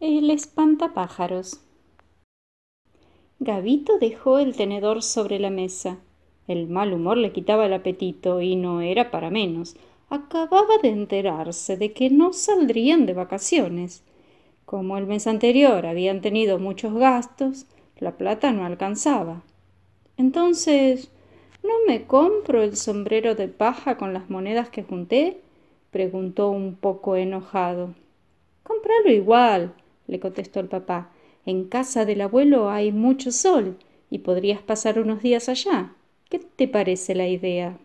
El espantapájaros. Gavito dejó el tenedor sobre la mesa. El mal humor le quitaba el apetito y no era para menos. Acababa de enterarse de que no saldrían de vacaciones. Como el mes anterior habían tenido muchos gastos, la plata no alcanzaba. Entonces, ¿no me compro el sombrero de paja con las monedas que junté? preguntó un poco enojado. Compralo igual, le contestó el papá. En casa del abuelo hay mucho sol y podrías pasar unos días allá. ¿Qué te parece la idea?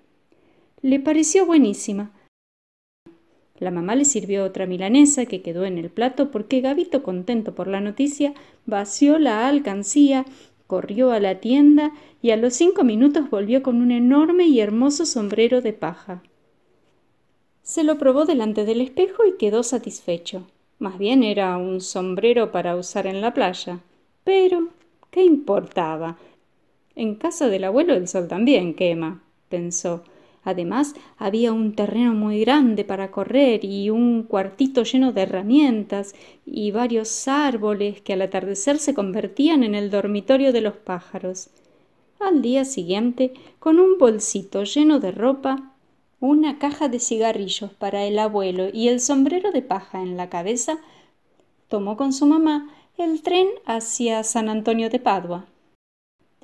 Le pareció buenísima. La mamá le sirvió otra milanesa que quedó en el plato porque Gabito, contento por la noticia, vació la alcancía, corrió a la tienda y a los cinco minutos volvió con un enorme y hermoso sombrero de paja. Se lo probó delante del espejo y quedó satisfecho. Más bien era un sombrero para usar en la playa. Pero, ¿qué importaba? En casa del abuelo el sol también quema, pensó. Además, había un terreno muy grande para correr y un cuartito lleno de herramientas y varios árboles que al atardecer se convertían en el dormitorio de los pájaros. Al día siguiente, con un bolsito lleno de ropa, una caja de cigarrillos para el abuelo y el sombrero de paja en la cabeza, tomó con su mamá el tren hacia San Antonio de Padua.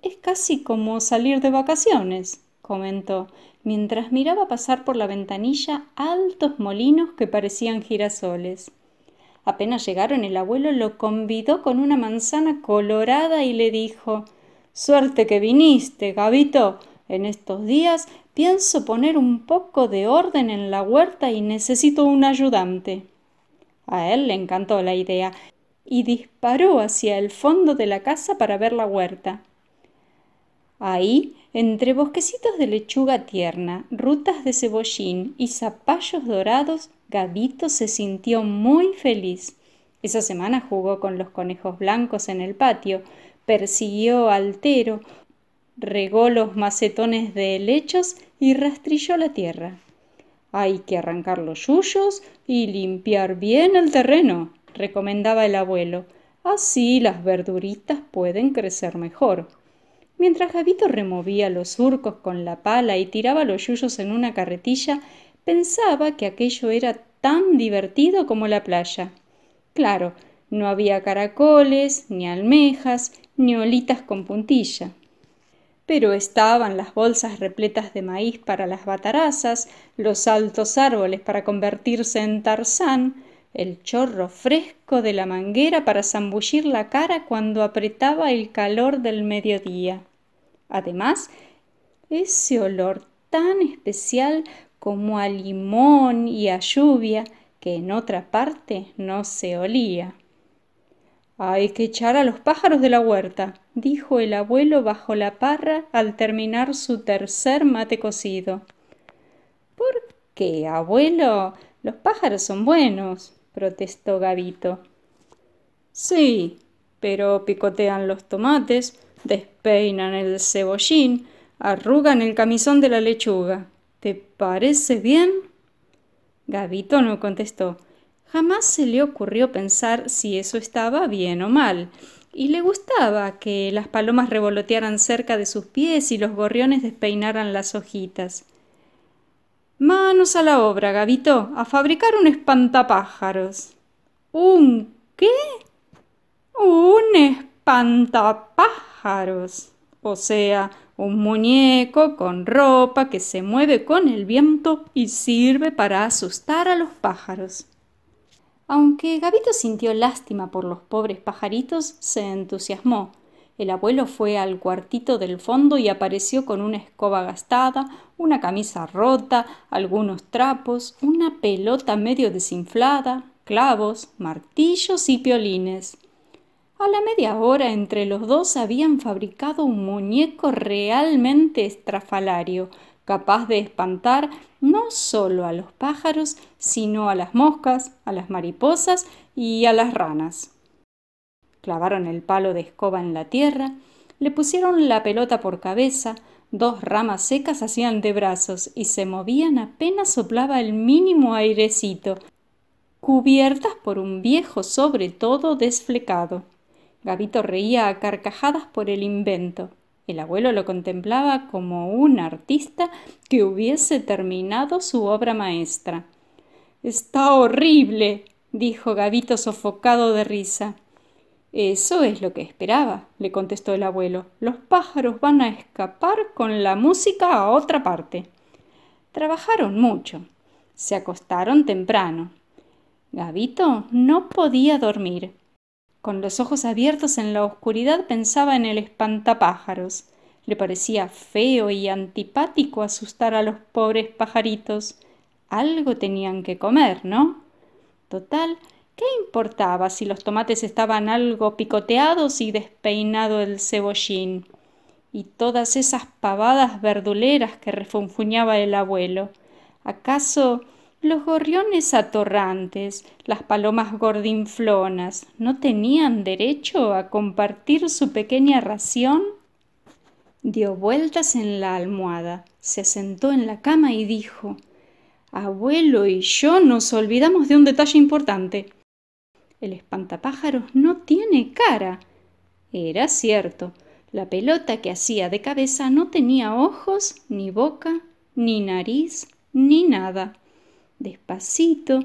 Es casi como salir de vacaciones, comentó, mientras miraba pasar por la ventanilla altos molinos que parecían girasoles. Apenas llegaron, el abuelo lo convidó con una manzana colorada y le dijo Suerte que viniste, Gabito. En estos días pienso poner un poco de orden en la huerta y necesito un ayudante. A él le encantó la idea y disparó hacia el fondo de la casa para ver la huerta. Ahí, entre bosquecitos de lechuga tierna, rutas de cebollín y zapallos dorados, Gabito se sintió muy feliz. Esa semana jugó con los conejos blancos en el patio, persiguió altero regó los macetones de helechos y rastrilló la tierra. Hay que arrancar los yuyos y limpiar bien el terreno, recomendaba el abuelo. Así las verduritas pueden crecer mejor. Mientras Gabito removía los surcos con la pala y tiraba los yuyos en una carretilla, pensaba que aquello era tan divertido como la playa. Claro, no había caracoles, ni almejas, ni olitas con puntilla pero estaban las bolsas repletas de maíz para las batarazas, los altos árboles para convertirse en tarzán, el chorro fresco de la manguera para zambullir la cara cuando apretaba el calor del mediodía. Además, ese olor tan especial como a limón y a lluvia que en otra parte no se olía. Hay que echar a los pájaros de la huerta, dijo el abuelo bajo la parra al terminar su tercer mate cocido. ¿Por qué, abuelo? Los pájaros son buenos, protestó Gabito. Sí, pero picotean los tomates, despeinan el cebollín, arrugan el camisón de la lechuga. ¿Te parece bien? Gabito no contestó Jamás se le ocurrió pensar si eso estaba bien o mal, y le gustaba que las palomas revolotearan cerca de sus pies y los gorriones despeinaran las hojitas. Manos a la obra, Gavito, a fabricar un espantapájaros. ¿Un qué? Un espantapájaros. O sea, un muñeco con ropa que se mueve con el viento y sirve para asustar a los pájaros. Aunque Gabito sintió lástima por los pobres pajaritos, se entusiasmó. El abuelo fue al cuartito del fondo y apareció con una escoba gastada, una camisa rota, algunos trapos, una pelota medio desinflada, clavos, martillos y piolines. A la media hora entre los dos habían fabricado un muñeco realmente estrafalario, capaz de espantar no solo a los pájaros, sino a las moscas, a las mariposas y a las ranas. Clavaron el palo de escoba en la tierra, le pusieron la pelota por cabeza, dos ramas secas hacían de brazos y se movían apenas soplaba el mínimo airecito, cubiertas por un viejo sobre todo desflecado. Gabito reía a carcajadas por el invento. El abuelo lo contemplaba como un artista que hubiese terminado su obra maestra. Está horrible, dijo Gavito sofocado de risa. Eso es lo que esperaba, le contestó el abuelo. Los pájaros van a escapar con la música a otra parte. Trabajaron mucho. Se acostaron temprano. Gavito no podía dormir. Con los ojos abiertos en la oscuridad pensaba en el espantapájaros. Le parecía feo y antipático asustar a los pobres pajaritos. Algo tenían que comer, ¿no? Total, ¿qué importaba si los tomates estaban algo picoteados y despeinado el cebollín? Y todas esas pavadas verduleras que refunfuñaba el abuelo. ¿Acaso los gorriones atorrantes, las palomas gordinflonas, ¿no tenían derecho a compartir su pequeña ración? Dio vueltas en la almohada, se sentó en la cama y dijo Abuelo y yo nos olvidamos de un detalle importante. El espantapájaros no tiene cara. Era cierto. La pelota que hacía de cabeza no tenía ojos, ni boca, ni nariz, ni nada. Despacito,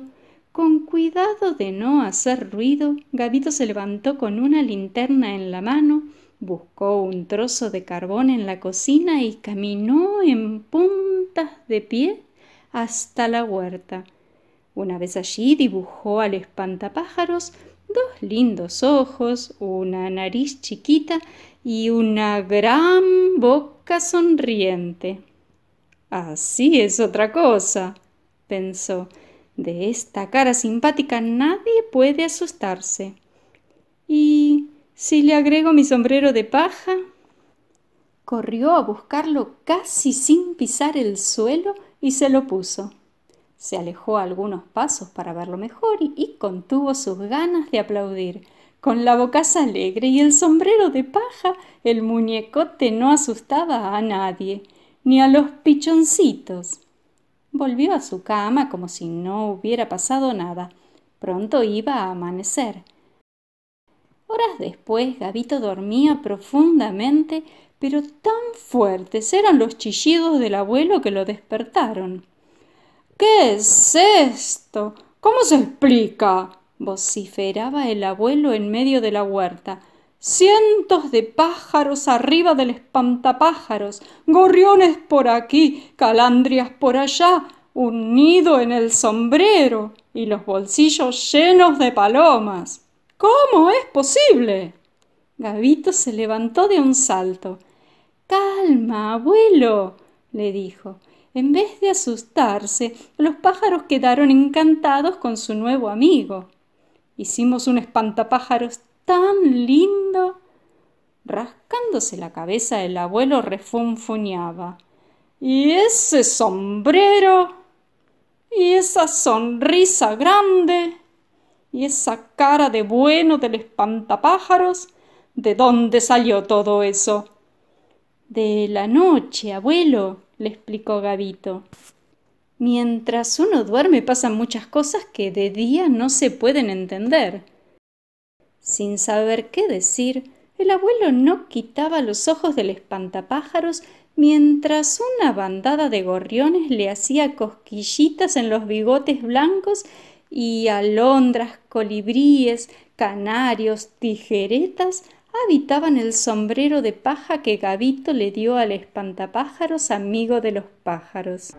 con cuidado de no hacer ruido, Gabito se levantó con una linterna en la mano, buscó un trozo de carbón en la cocina y caminó en puntas de pie hasta la huerta. Una vez allí dibujó al espantapájaros dos lindos ojos, una nariz chiquita y una gran boca sonriente. Así es otra cosa, pensó. De esta cara simpática nadie puede asustarse. ¿Y si le agrego mi sombrero de paja? Corrió a buscarlo casi sin pisar el suelo y se lo puso. Se alejó algunos pasos para verlo mejor y, contuvo sus ganas de aplaudir. Con la bocaza alegre y el sombrero de paja, el muñecote no asustaba a nadie, ni a los pichoncitos. Volvió a su cama como si no hubiera pasado nada. Pronto iba a amanecer. Horas después, Gabito dormía profundamente, pero tan fuertes eran los chillidos del abuelo que lo despertaron. ¿Qué es esto? ¿Cómo se explica? vociferaba el abuelo en medio de la huerta. Cientos de pájaros arriba del espantapájaros, gorriones por aquí, calandrias por allá, un nido en el sombrero y los bolsillos llenos de palomas. ¿Cómo es posible? Gavito se levantó de un salto. Calma, abuelo, le dijo. En vez de asustarse, los pájaros quedaron encantados con su nuevo amigo. Hicimos un espantapájaros tan lindo. Rascándose la cabeza el abuelo refunfuñaba. ¿Y ese sombrero? ¿Y esa sonrisa grande? ¿Y esa cara de bueno del espantapájaros? ¿De dónde salió todo eso? De la noche, abuelo, le explicó Gavito. Mientras uno duerme pasan muchas cosas que de día no se pueden entender. Sin saber qué decir, el abuelo no quitaba los ojos del espantapájaros mientras una bandada de gorriones le hacía cosquillitas en los bigotes blancos y alondras, colibríes, canarios, tijeretas habitaban el sombrero de paja que Gabito le dio al espantapájaros amigo de los pájaros.